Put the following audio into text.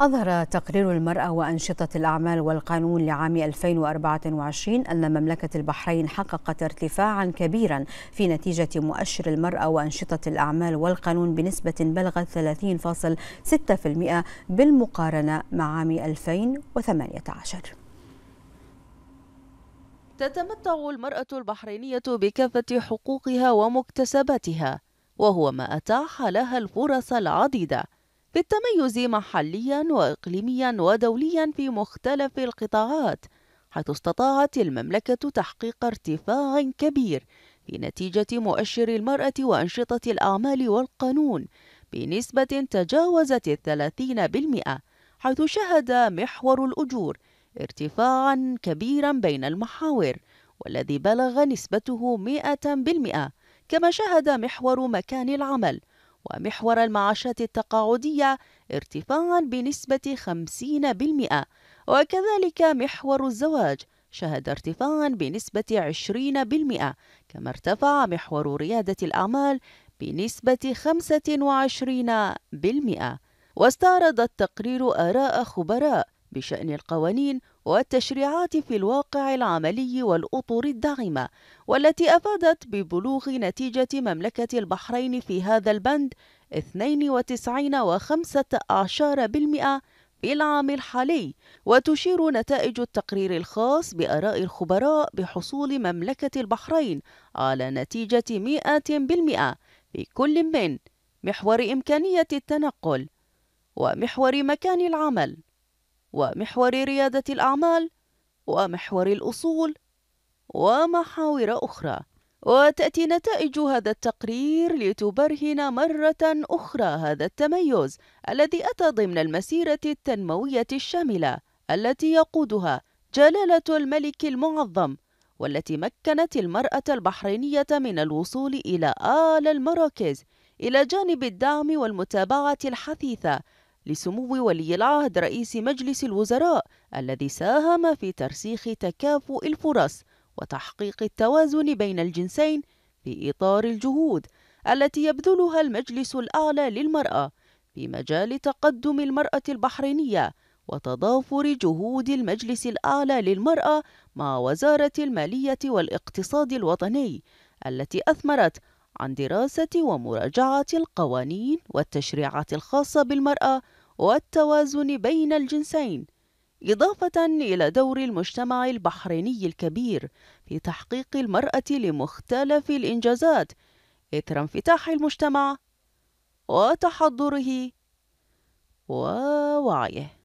أظهر تقرير المرأة وأنشطة الأعمال والقانون لعام 2024 أن مملكة البحرين حققت ارتفاعا كبيرا في نتيجة مؤشر المرأة وأنشطة الأعمال والقانون بنسبة بلغت 30.6% بالمقارنة مع عام 2018 تتمتع المرأة البحرينية بكافة حقوقها ومكتسباتها وهو ما أتاح لها الفرص العديدة بالتميز محليا واقليميا ودوليا في مختلف القطاعات حيث استطاعت المملكه تحقيق ارتفاع كبير في نتيجه مؤشر المراه وانشطه الاعمال والقانون بنسبه تجاوزت الثلاثين بالمئه حيث شهد محور الاجور ارتفاعا كبيرا بين المحاور والذي بلغ نسبته بالمئه كما شهد محور مكان العمل ومحور المعاشات التقاعدية ارتفاعا بنسبة 50% وكذلك محور الزواج شهد ارتفاعا بنسبة 20% كما ارتفع محور ريادة الأعمال بنسبة 25% واستعرض التقرير آراء خبراء بشأن القوانين والتشريعات في الواقع العملي والأطر الداعمة والتي أفادت ببلوغ نتيجة مملكة البحرين في هذا البند 92.15% في العام الحالي وتشير نتائج التقرير الخاص بآراء الخبراء بحصول مملكة البحرين على نتيجة 100% في كل من محور إمكانية التنقل ومحور مكان العمل ومحور ريادة الأعمال ومحور الأصول ومحاور أخرى وتأتي نتائج هذا التقرير لتبرهن مرة أخرى هذا التميز الذي أتى ضمن المسيرة التنموية الشاملة التي يقودها جلالة الملك المعظم والتي مكنت المرأة البحرينية من الوصول إلى آل المراكز إلى جانب الدعم والمتابعة الحثيثة لسمو ولي العهد رئيس مجلس الوزراء الذي ساهم في ترسيخ تكافؤ الفرص وتحقيق التوازن بين الجنسين في إطار الجهود التي يبذلها المجلس الأعلى للمرأة في مجال تقدم المرأة البحرينية وتضافر جهود المجلس الأعلى للمرأة مع وزارة المالية والاقتصاد الوطني التي أثمرت عن دراسة ومراجعة القوانين والتشريعات الخاصة بالمرأة والتوازن بين الجنسين إضافة إلى دور المجتمع البحريني الكبير في تحقيق المرأة لمختلف الإنجازات إثر انفتاح المجتمع وتحضره ووعيه